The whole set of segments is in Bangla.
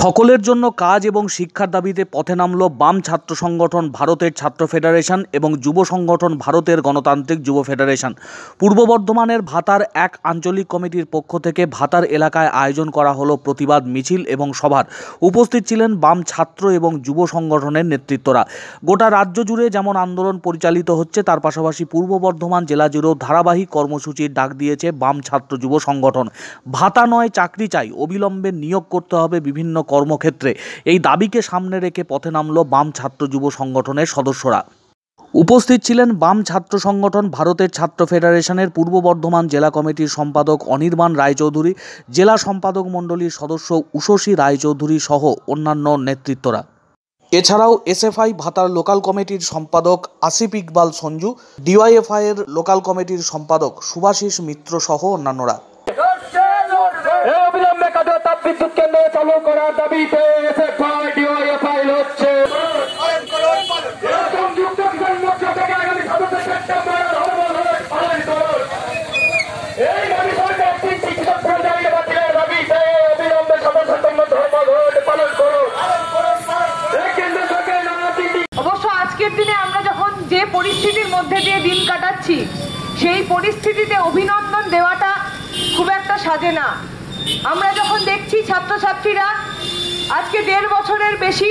সকলের জন্য কাজ এবং শিক্ষার দাবিতে পথে নামল বাম ছাত্র সংগঠন ভারতের ছাত্র ফেডারেশন এবং যুব সংগঠন ভারতের গণতান্ত্রিক যুব ফেডারেশন পূর্ব বর্ধমানের ভাতার এক আঞ্চলিক কমিটির পক্ষ থেকে ভাতার এলাকায় আয়োজন করা হলো প্রতিবাদ মিছিল এবং সভার উপস্থিত ছিলেন বাম ছাত্র এবং যুব সংগঠনের নেতৃত্বরা গোটা রাজ্য জুড়ে যেমন আন্দোলন পরিচালিত হচ্ছে তার পাশাপাশি পূর্ব বর্ধমান জেলা জুড়েও ধারাবাহিক কর্মসূচির ডাক দিয়েছে বাম ছাত্র যুব সংগঠন ভাতা নয় চাকরি চাই অবিলম্বে নিয়োগ করতে হবে বিভিন্ন বিভিন্ন কর্মক্ষেত্রে এই দাবিকে সামনে রেখে পথে নামল বাম ছাত্র যুব সংগঠনের সদস্যরা উপস্থিত ছিলেন বাম ছাত্র সংগঠন ভারতের ছাত্র ফেডারেশনের পূর্ব বর্ধমান জেলা কমিটির সম্পাদক অনির্বাণ রায়চৌধুরী জেলা সম্পাদক মণ্ডলীর সদস্য উশসী রায়চৌধুরী সহ অন্যান্য নেতৃত্বরা এছাড়াও এসএফআই ভাতার লোকাল কমিটির সম্পাদক আসিফ ইকবাল সঞ্জু ডিওয়াইএফআই এর লোকাল কমিটির সম্পাদক সুভাশিস মিত্র সহ অন্যান্যরা একাদশ তাপবিদ্যুৎ কেন্দ্র চালু করার দাবিতে এসএফআই ডিওএফআই হচ্ছে দিনে আমরা যখন যে পরিস্থিতির মধ্যে দিয়ে দিন কাটাচ্ছি সেই পরিস্থিতিতে অভিনন্দন দেওয়াটা খুব একটা সাজে না আমরা যখন দেখছি ছাত্রছাত্রীরা আজকে দেড় বছরের বেশি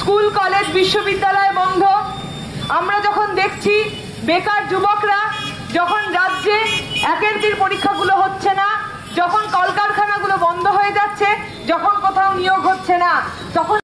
স্কুল কলেজ বিশ্ববিদ্যালয় বন্ধ আমরা যখন দেখছি বেকার যুবকরা যখন রাজ্যে একের দিন পরীক্ষাগুলো হচ্ছে না যখন কলকারখানাগুলো বন্ধ হয়ে যাচ্ছে যখন কোথাও নিয়োগ হচ্ছে না তখন